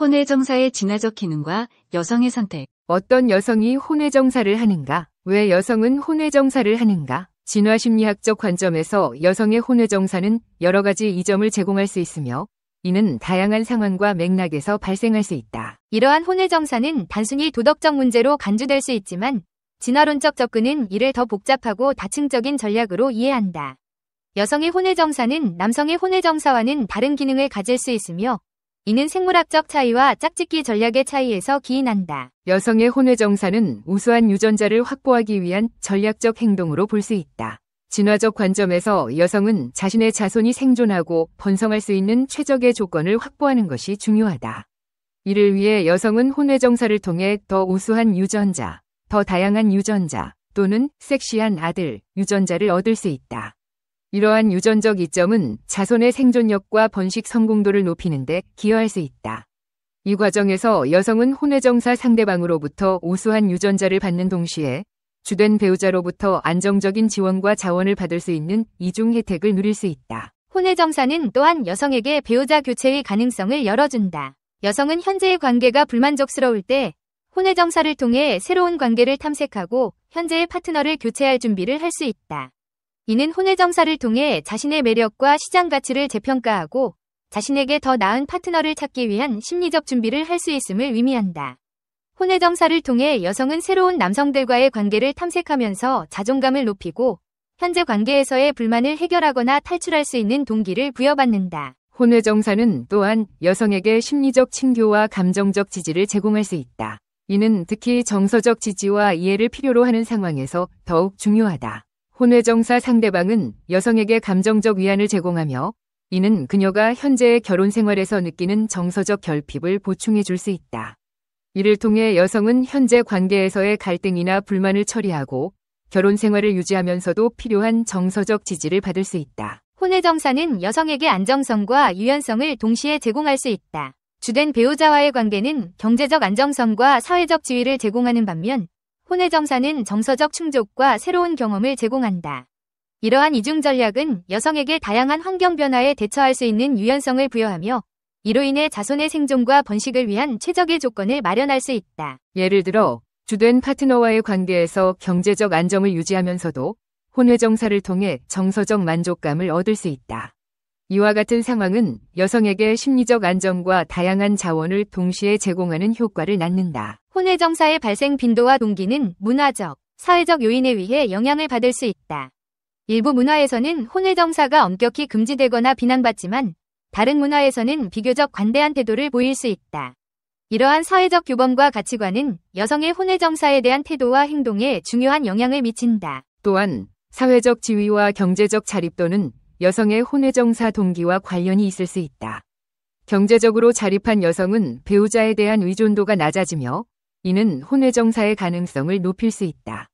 혼외정사의 진화적 기능과 여성의 선택. 어떤 여성이 혼외정사를 하는가? 왜 여성은 혼외정사를 하는가? 진화심리학적 관점에서 여성의 혼외정사는 여러 가지 이점을 제공할 수 있으며 이는 다양한 상황과 맥락에서 발생할 수 있다. 이러한 혼외정사는 단순히 도덕적 문제로 간주될 수 있지만 진화론적 접근은 이를 더 복잡하고 다층적인 전략으로 이해한다. 여성의 혼외정사는 남성의 혼외정사와는 다른 기능을 가질 수 있으며 이는 생물학적 차이와 짝짓기 전략의 차이에서 기인한다. 여성의 혼외정사는 우수한 유전자를 확보하기 위한 전략적 행동으로 볼 수 있다. 진화적 관점에서 여성은 자신의 자손이 생존하고 번성할 수 있는 최적의 조건을 확보하는 것이 중요하다. 이를 위해 여성은 혼외정사를 통해 더 우수한 유전자, 더 다양한 유전자 또는 섹시한 아들, 유전자를 얻을 수 있다. 이러한 유전적 이점은 자손의 생존력과 번식 성공도를 높이는데 기여할 수 있다. 이 과정에서 여성은 혼외정사 상대방으로부터 우수한 유전자를 받는 동시에 주된 배우자로부터 안정적인 지원과 자원을 받을 수 있는 이중 혜택을 누릴 수 있다. 혼외정사는 또한 여성에게 배우자 교체의 가능성을 열어준다. 여성은 현재의 관계가 불만족스러울 때 혼외정사를 통해 새로운 관계를 탐색하고 현재의 파트너를 교체할 준비를 할 수 있다. 이는 혼외점사를 통해 자신의 매력과 시장 가치를 재평가하고 자신에게 더 나은 파트너를 찾기 위한 심리적 준비를 할 수 있음을 의미한다. 혼외점사를 통해 여성은 새로운 남성들과의 관계를 탐색하면서 자존감을 높이고 현재 관계에서의 불만을 해결하거나 탈출할 수 있는 동기를 부여받는다. 혼외정사는 또한 여성에게 심리적 친교와 감정적 지지를 제공할 수 있다. 이는 특히 정서적 지지와 이해를 필요로 하는 상황에서 더욱 중요하다. 혼외정사 상대방은 여성에게 감정적 위안을 제공하며 이는 그녀가 현재의 결혼 생활에서 느끼는 정서적 결핍을 보충해 줄 수 있다. 이를 통해 여성은 현재 관계에서의 갈등이나 불만을 처리하고 결혼 생활을 유지하면서도 필요한 정서적 지지를 받을 수 있다. 혼외정사는 여성에게 안정성과 유연성을 동시에 제공할 수 있다. 주된 배우자와의 관계는 경제적 안정성과 사회적 지위를 제공하는 반면 혼외정사는 정서적 충족과 새로운 경험을 제공한다. 이러한 이중 전략은 여성에게 다양한 환경 변화에 대처할 수 있는 유연성을 부여하며 이로 인해 자손의 생존과 번식을 위한 최적의 조건을 마련할 수 있다. 예를 들어 주된 파트너와의 관계에서 경제적 안정을 유지하면서도 혼외정사를 통해 정서적 만족감을 얻을 수 있다. 이와 같은 상황은 여성에게 심리적 안정과 다양한 자원을 동시에 제공하는 효과를 낳는다. 혼외정사의 발생 빈도와 동기는 문화적, 사회적 요인에 의해 영향을 받을 수 있다. 일부 문화에서는 혼외정사가 엄격히 금지되거나 비난받지만 다른 문화에서는 비교적 관대한 태도를 보일 수 있다. 이러한 사회적 규범과 가치관은 여성의 혼외정사에 대한 태도와 행동에 중요한 영향을 미친다. 또한 사회적 지위와 경제적 자립도는 여성의 혼외정사 동기와 관련이 있을 수 있다. 경제적으로 자립한 여성은 배우자에 대한 의존도가 낮아지며 이는 혼외정사의 가능성을 높일 수 있다.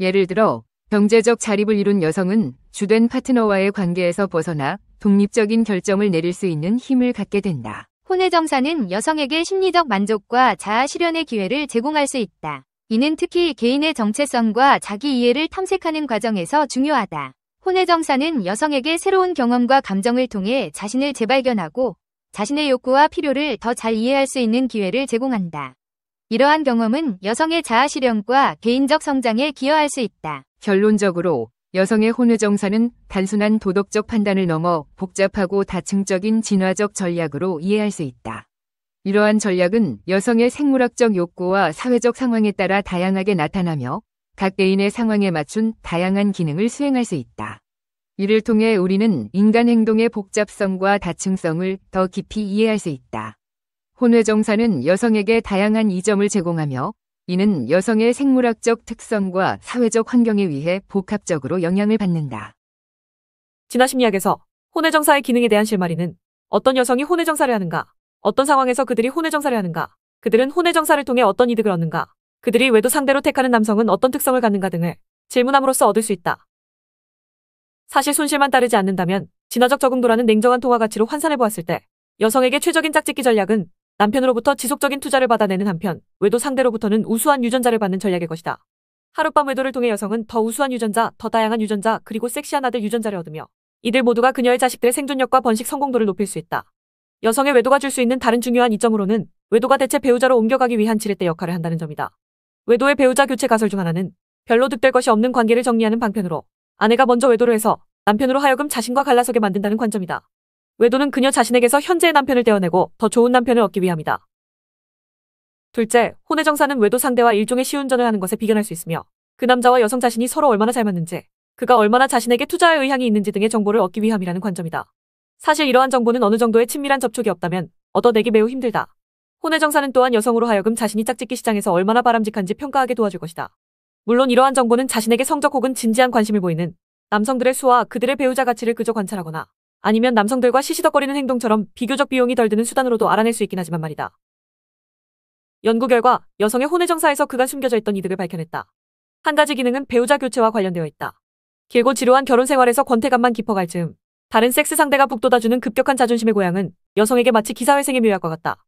예를 들어 경제적 자립을 이룬 여성은 주된 파트너와의 관계에서 벗어나 독립적인 결정을 내릴 수 있는 힘을 갖게 된다. 혼외정사는 여성에게 심리적 만족과 자아 실현의 기회를 제공할 수 있다. 이는 특히 개인의 정체성과 자기 이해를 탐색하는 과정에서 중요하다. 혼외정사는 여성에게 새로운 경험과 감정을 통해 자신을 재발견하고 자신의 욕구와 필요를 더 잘 이해할 수 있는 기회를 제공한다. 이러한 경험은 여성의 자아실현과 개인적 성장에 기여할 수 있다. 결론적으로 여성의 혼외정사는 단순한 도덕적 판단을 넘어 복잡하고 다층적인 진화적 전략으로 이해할 수 있다. 이러한 전략은 여성의 생물학적 욕구와 사회적 상황에 따라 다양하게 나타나며 각 개인의 상황에 맞춘 다양한 기능을 수행할 수 있다. 이를 통해 우리는 인간 행동의 복잡성과 다층성을 더 깊이 이해할 수 있다. 혼외정사는 여성에게 다양한 이점을 제공하며 이는 여성의 생물학적 특성과 사회적 환경에 의해 복합적으로 영향을 받는다. 진화 심리학에서 혼외정사의 기능에 대한 실마리는 어떤 여성이 혼외정사를 하는가, 어떤 상황에서 그들이 혼외정사를 하는가, 그들은 혼외정사를 통해 어떤 이득을 얻는가, 그들이 외도 상대로 택하는 남성은 어떤 특성을 갖는가 등을 질문함으로써 얻을 수 있다. 사실 손실만 따르지 않는다면 진화적 적응도라는 냉정한 통화 가치로 환산해 보았을 때 여성에게 최적인 짝짓기 전략은 남편으로부터 지속적인 투자를 받아내는 한편 외도 상대로부터는 우수한 유전자를 받는 전략일 것이다. 하룻밤 외도를 통해 여성은 더 우수한 유전자, 더 다양한 유전자, 그리고 섹시한 아들 유전자를 얻으며 이들 모두가 그녀의 자식들의 생존력과 번식 성공도를 높일 수 있다. 여성의 외도가 줄 수 있는 다른 중요한 이점으로는 외도가 대체 배우자로 옮겨가기 위한 지렛대 역할을 한다는 점이다. 외도의 배우자 교체 가설 중 하나는 별로 득될 것이 없는 관계를 정리하는 방편으로 아내가 먼저 외도를 해서 남편으로 하여금 자신과 갈라서게 만든다는 관점이다. 외도는 그녀 자신에게서 현재의 남편을 떼어내고 더 좋은 남편을 얻기 위함이다. 둘째, 혼의 정사는 외도 상대와 일종의 시운전을 하는 것에 비견할 수 있으며 그 남자와 여성 자신이 서로 얼마나 잘 맞는지, 그가 얼마나 자신에게 투자할 의향이 있는지 등의 정보를 얻기 위함이라는 관점이다. 사실 이러한 정보는 어느 정도의 친밀한 접촉이 없다면 얻어내기 매우 힘들다. 혼의 정사는 또한 여성으로 하여금 자신이 짝짓기 시장에서 얼마나 바람직한지 평가하게 도와줄 것이다. 물론 이러한 정보는 자신에게 성적 혹은 진지한 관심을 보이는 남성들의 수와 그들의 배우자 가치를 그저 관찰하거나 아니면 남성들과 시시덕거리는 행동처럼 비교적 비용이 덜 드는 수단으로도 알아낼 수 있긴 하지만 말이다. 연구 결과 여성의 혼외 정사에서 그간 숨겨져 있던 이득을 밝혀냈다. 한 가지 기능은 배우자 교체와 관련되어 있다. 길고 지루한 결혼 생활에서 권태감만 깊어갈 즈음 다른 섹스 상대가 북돋아주는 급격한 자존심의 고향은 여성에게 마치 기사회생의 묘약과 같다.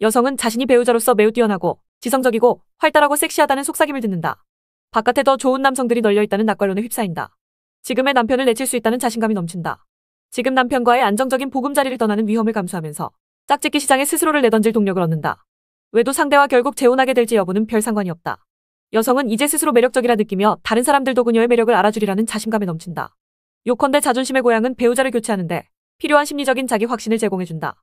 여성은 자신이 배우자로서 매우 뛰어나고 지성적이고 활달하고 섹시하다는 속삭임을 듣는다. 바깥에 더 좋은 남성들이 널려 있다는 낙관론에 휩싸인다. 지금의 남편을 내칠 수 있다는 자신감이 넘친다. 지금 남편과의 안정적인 보금자리를 떠나는 위험을 감수하면서 짝짓기 시장에 스스로를 내던질 동력을 얻는다. 외도 상대와 결국 재혼하게 될지 여부는 별 상관이 없다. 여성은 이제 스스로 매력적이라 느끼며 다른 사람들도 그녀의 매력을 알아주리라는 자신감에 넘친다. 요컨대 자존심의 고향은 배우자를 교체하는데 필요한 심리적인 자기 확신을 제공해준다.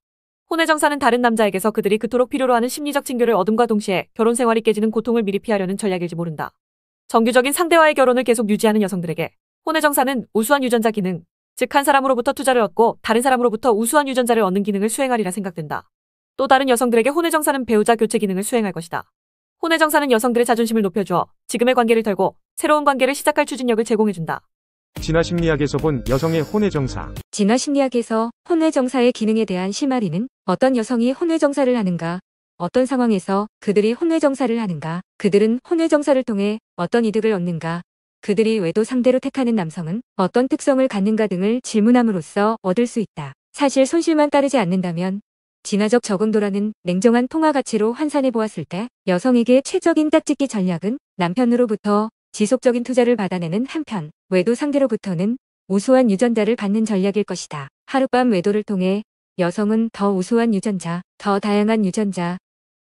혼외 정사는 다른 남자에게서 그들이 그토록 필요로 하는 심리적 친교를 얻음과 동시에 결혼 생활이 깨지는 고통을 미리 피하려는 전략일지 모른다. 정규적인 상대와의 결혼을 계속 유지하는 여성들에게 혼외정사는 우수한 유전자 기능, 즉 한 사람으로부터 투자를 얻고 다른 사람으로부터 우수한 유전자를 얻는 기능을 수행하리라 생각된다. 또 다른 여성들에게 혼외정사는 배우자 교체 기능을 수행할 것이다. 혼외정사는 여성들의 자존심을 높여주어 지금의 관계를 털고 새로운 관계를 시작할 추진력을 제공해준다. 진화심리학에서 본 여성의 혼외정사 진화심리학에서 혼외정사의 기능에 대한 실마리는 어떤 여성이 혼외정사를 하는가, 어떤 상황에서 그들이 혼외정사를 하는가, 그들은 혼외정사를 통해 어떤 이득을 얻는가, 그들이 외도 상대로 택하는 남성은 어떤 특성을 갖는가 등을 질문함으로써 얻을 수 있다. 사실 손실만 따르지 않는다면 진화적 적응도라는 냉정한 통화 가치로 환산해 보았을 때 여성에게 최적인 짝짓기 전략은 남편으로부터 지속적인 투자를 받아내는 한편 외도 상대로부터는 우수한 유전자를 받는 전략일 것이다. 하룻밤 외도를 통해 여성은 더 우수한 유전자, 더 다양한 유전자,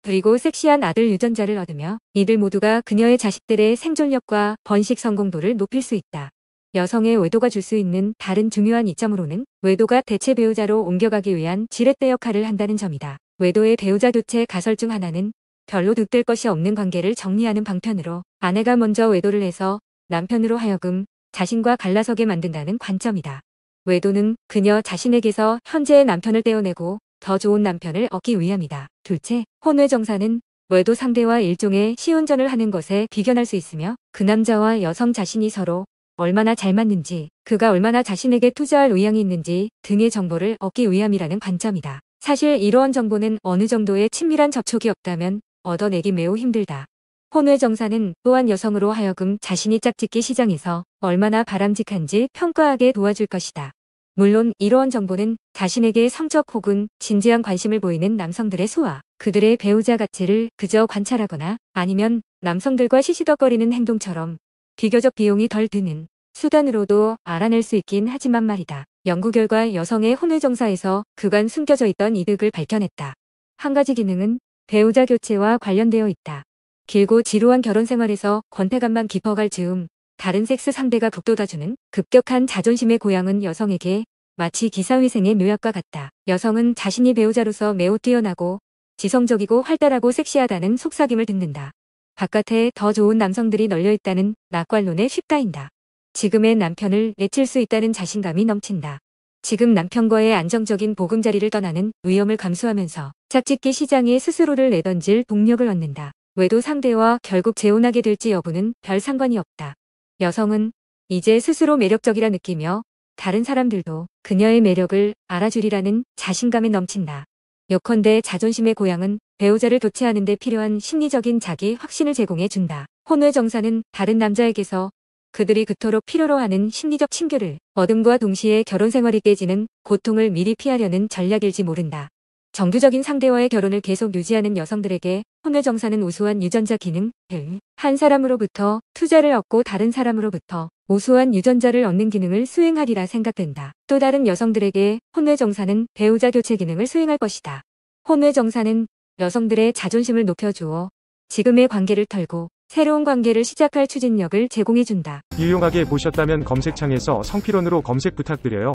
그리고 섹시한 아들 유전자를 얻으며 이들 모두가 그녀의 자식들의 생존력과 번식 성공도를 높일 수 있다. 여성의 외도가 줄 수 있는 다른 중요한 이점으로는 외도가 대체 배우자로 옮겨가기 위한 지렛대 역할을 한다는 점이다. 외도의 배우자 교체 가설 중 하나는 별로 득될 것이 없는 관계를 정리하는 방편으로 아내가 먼저 외도를 해서 남편으로 하여금 자신과 갈라서게 만든다는 관점이다. 외도는 그녀 자신에게서 현재의 남편을 떼어내고 더 좋은 남편을 얻기 위함이다. 둘째, 혼외정사는 외도 상대와 일종의 시운전을 하는 것에 비견할 수 있으며 그 남자와 여성 자신이 서로 얼마나 잘 맞는지, 그가 얼마나 자신에게 투자할 의향이 있는지 등의 정보를 얻기 위함이라는 관점이다. 사실 이러한 정보는 어느 정도의 친밀한 접촉이 없다면 얻어내기 매우 힘들다. 혼외 정사는 또한 여성으로 하여금 자신이 짝짓기 시장에서 얼마나 바람직한지 평가하게 도와줄 것이다. 물론 이러한 정보는 자신에게 성적 혹은 진지한 관심을 보이는 남성들의 소화, 그들의 배우자 가치를 그저 관찰하거나 아니면 남성들과 시시덕거리는 행동처럼 비교적 비용이 덜 드는 수단으로도 알아낼 수 있긴 하지만 말이다. 연구 결과 여성의 혼외정사에서 그간 숨겨져 있던 이득을 밝혀냈다. 한 가지 기능은 배우자 교체와 관련되어 있다. 길고 지루한 결혼 생활에서 권태감만 깊어갈 즈음 다른 섹스 상대가 북돋아주는 급격한 자존심의 고향은 여성에게 마치 기사위생의 묘약과 같다. 여성은 자신이 배우자로서 매우 뛰어나고 지성적이고 활달하고 섹시하다는 속삭임을 듣는다. 바깥에 더 좋은 남성들이 널려 있다는 낙관론에 쉽다인다. 지금의 남편을 내칠 수 있다는 자신감이 넘친다. 지금 남편과의 안정적인 보금자리를 떠나는 위험을 감수하면서 짝짓기 시장에 스스로를 내던질 동력을 얻는다. 외도 상대와 결국 재혼하게 될지 여부는 별 상관이 없다. 여성은 이제 스스로 매력적이라 느끼며 다른 사람들도 그녀의 매력을 알아주리라는 자신감에 넘친다. 여컨대 자존심의 고향은 배우자를 교체하는 데 필요한 심리적인 자기 확신을 제공해 준다. 혼외 정사는 다른 남자에게서 그들이 그토록 필요로 하는 심리적 친교를 얻음과 동시에 결혼 생활이 깨지는 고통을 미리 피하려는 전략일지 모른다. 정규적인 상대와의 결혼을 계속 유지하는 여성들에게 혼외정사는 우수한 유전자 기능 등 한 사람으로부터 투자를 얻고 다른 사람으로부터 우수한 유전자를 얻는 기능을 수행하리라 생각된다. 또 다른 여성들에게 혼외정사는 배우자 교체 기능을 수행할 것이다. 혼외정사는 여성들의 자존심을 높여주어 지금의 관계를 털고 새로운 관계를 시작할 추진력을 제공해준다. 유용하게 보셨다면 검색창에서 성피론으로 검색 부탁드려요.